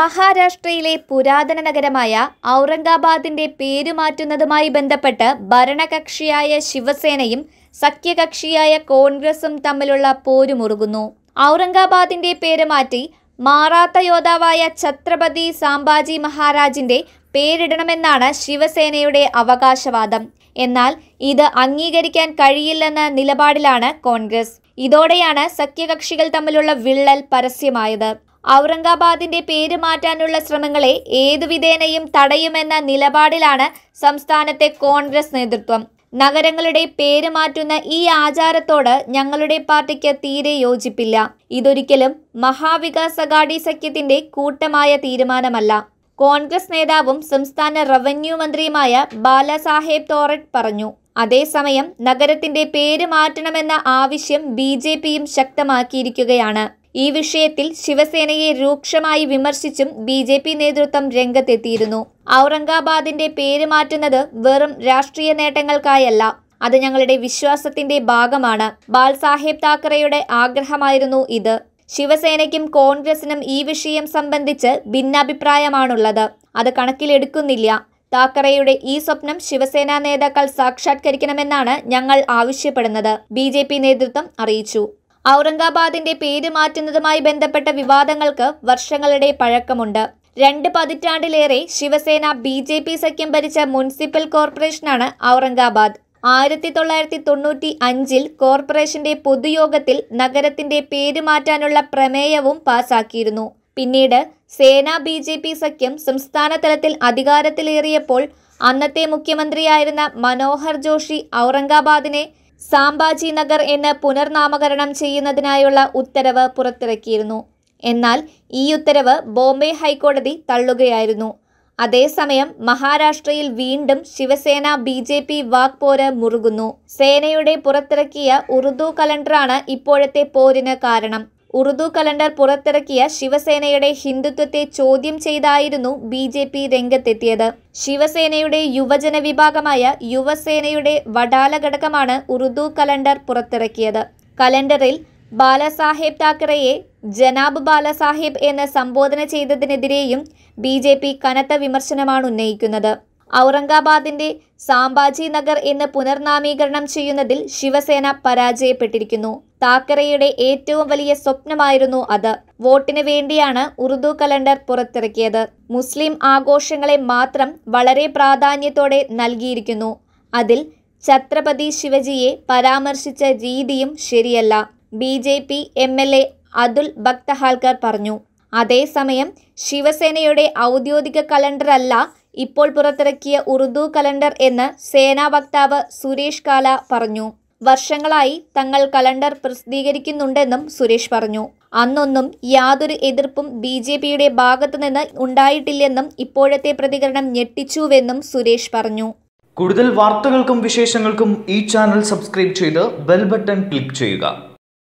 മഹാരാഷ്ട്രയിലെ പുരാതന നഗരമായ ഔറംഗാബാദിന്റെ പേരുമാറ്റുന്നതുമായി ബന്ധപ്പെട്ട് ഭരണകക്ഷിയായ ശിവസേനയും സഖ്യകക്ഷിയായ കോൺഗ്രസും തമ്മിലുള്ള പോരുമുറുകുന്നു ഔറംഗാബാദിന്റെ പേര് മാറ്റി മാറാത്ത യോദ്ധാവായ ഛത്രപതി സാംബാജി മഹാരാജിന്റെ പേരിടണമെന്നാണ് ശിവസേനയുടെ അവകാശവാദം എന്നാൽ ഇത് അംഗീകരിക്കാൻ കഴിയില്ലെന്ന നിലപാടിലാണ് കോൺഗ്രസ് ഇതോടെയാണ് സഖ്യകക്ഷികൾ തമ്മിലുള്ള വിള്ളൽ പരസ്യമായത് ഔറംഗാബാദിന്റെ പേര് മാറ്റാനുള്ള ശ്രമങ്ങളെ ഏതുവിധേനയും തടയുമെന്ന നിലപാടിലാണ് സംസ്ഥാനത്തെ കോൺഗ്രസ് നേതൃത്വം നഗരങ്ങളുടെ പേര് മാറ്റുന്ന ഈ ആചാരത്തോട് ഞങ്ങളുടെ പാർട്ടിക്ക് തീരെ യോജിപ്പില്ല ഇതൊരിക്കലും മഹാവികാസ് അഗാഡി സഖ്യത്തിന്റെ കൂട്ടമായ തീരുമാനമല്ല കോൺഗ്രസ് നേതാവും സംസ്ഥാന റവന്യൂ മന്ത്രിയുമായ ബാലാസാഹേബ് തോറട്ട് പറഞ്ഞു അതേസമയം നഗരത്തിന്റെ പേര് മാറ്റണമെന്ന ആവശ്യം ബി ശക്തമാക്കിയിരിക്കുകയാണ് ഈ വിഷയത്തിൽ ശിവസേനയെ രൂക്ഷമായി വിമർശിച്ചും ബി ജെ പി നേതൃത്വം രംഗത്തെത്തിയിരുന്നു ഔറംഗാബാദിന്റെ പേര് മാറ്റുന്നത് വെറും രാഷ്ട്രീയ നേട്ടങ്ങൾക്കായല്ല അത് ഞങ്ങളുടെ വിശ്വാസത്തിന്റെ ഭാഗമാണ് ബാൽ സാഹേബ് താക്കറയുടെ ആഗ്രഹമായിരുന്നു ഇത് ശിവസേനയ്ക്കും കോൺഗ്രസിനും ഈ വിഷയം സംബന്ധിച്ച് ഭിന്നാഭിപ്രായമാണുള്ളത് അത് കണക്കിലെടുക്കുന്നില്ല താക്കറയുടെ ഈ സ്വപ്നം ശിവസേന നേതാക്കൾ സാക്ഷാത്കരിക്കണമെന്നാണ് ഞങ്ങൾ ആവശ്യപ്പെടുന്നത് ബി നേതൃത്വം അറിയിച്ചു ഔറംഗാബാദിന്റെ പേര് മാറ്റുന്നതുമായി ബന്ധപ്പെട്ട വിവാദങ്ങൾക്ക് വർഷങ്ങളുടെ പഴക്കമുണ്ട് രണ്ട് പതിറ്റാണ്ടിലേറെ ശിവസേന ബി ജെ പി സഖ്യം ഭരിച്ച മുനിസിപ്പൽ കോർപ്പറേഷനാണ് ഔറംഗാബാദ് ആയിരത്തി തൊള്ളായിരത്തി തൊണ്ണൂറ്റി അഞ്ചിൽ കോർപ്പറേഷന്റെ പൊതുയോഗത്തിൽ നഗരത്തിന്റെ പേര് മാറ്റാനുള്ള പ്രമേയവും പാസാക്കിയിരുന്നു പിന്നീട് സേന ബി ജെ പി സഖ്യം സംസ്ഥാന തലത്തിൽ അധികാരത്തിലേറിയപ്പോൾ അന്നത്തെ മുഖ്യമന്ത്രിയായിരുന്ന മനോഹർ ജോഷി ഔറംഗാബാദിനെ സാംബാജി നഗർ എന്ന് പുനർനാമകരണം ചെയ്യുന്നതിനായുള്ള ഉത്തരവ് പുറത്തിറക്കിയിരുന്നു എന്നാൽ ഈ ഉത്തരവ് ബോംബെ ഹൈക്കോടതി തള്ളുകയായിരുന്നു അതേസമയം മഹാരാഷ്ട്രയിൽ വീണ്ടും ശിവസേന ബി ജെ പി വാക്പോര് മുറുകുന്നു സേനയുടെ പുറത്തിറക്കിയ ഉറുദു കലണ്ടറാണ് ഇപ്പോഴത്തെ പോരിന് കാരണം ഉറുദു കലണ്ടർ പുറത്തിറക്കിയ ശിവസേനയുടെ ഹിന്ദുത്വത്തെ ചോദ്യം ചെയ്തായിരുന്നു ബി ജെ പി രംഗത്തെത്തിയത് ശിവസേനയുടെ യുവജന വിഭാഗമായ യുവസേനയുടെ വടാല ഘടകമാണ് ഉറുദു കലണ്ടർ പുറത്തിറക്കിയത് കലണ്ടറിൽ ബാലസാഹേബ് താക്കറയെ ജനാബ് ബാലസാഹേബ് എന്ന് സംബോധന ചെയ്തതിനെതിരെയും ബി ജെ പി കനത്ത വിമർശനമാണ് ഉന്നയിക്കുന്നത് ഔറംഗാബാദിന്റെ സാംബാജി നഗർ എന്ന് പുനർനാമീകരണം ചെയ്യുന്നതിൽ ശിവസേന പരാജയപ്പെട്ടിരിക്കുന്നു താക്കറയുടെ ഏറ്റവും വലിയ സ്വപ്നമായിരുന്നു അത് വോട്ടിന് വേണ്ടിയാണ് ഉറുദു കലണ്ടർ പുറത്തിറക്കിയത് മുസ്ലിം ആഘോഷങ്ങളെ മാത്രം വളരെ പ്രാധാന്യത്തോടെ നൽകിയിരിക്കുന്നു അതിൽ ഛത്രപതി ശിവജിയെ പരാമർശിച്ച രീതിയും ശരിയല്ല B J P M L A Atul Bhatkhalkar പറഞ്ഞു അതേസമയം ശിവസേനയുടെ ഔദ്യോഗിക കലണ്ടറല്ല ഇപ്പോൾ പുറത്തിറക്കിയ ഉറുദു കലണ്ടർ എന്ന് സേനാ വക്താവ് സുരേഷ് കാല പറഞ്ഞു വർഷങ്ങളായി തങ്ങൾ കലണ്ടർ പ്രസിദ്ധീകരിക്കുന്നുണ്ടെന്നും സുരേഷ് പറഞ്ഞു അന്നൊന്നും യാതൊരു എതിർപ്പും ബി ജെ പിയുടെ ഭാഗത്തുനിന്ന് ഉണ്ടായിട്ടില്ലെന്നും ഇപ്പോഴത്തെ പ്രതികരണം ഞെട്ടിച്ചുവെന്നും സുരേഷ് പറഞ്ഞു കൂടുതൽ വാർത്തകൾക്കും വിശേഷങ്ങൾക്കും ഈ ചാനൽ സബ്സ്ക്രൈബ് ചെയ്ത് ബെൽ ബട്ടൺ ക്ലിക്ക് ചെയ്യുക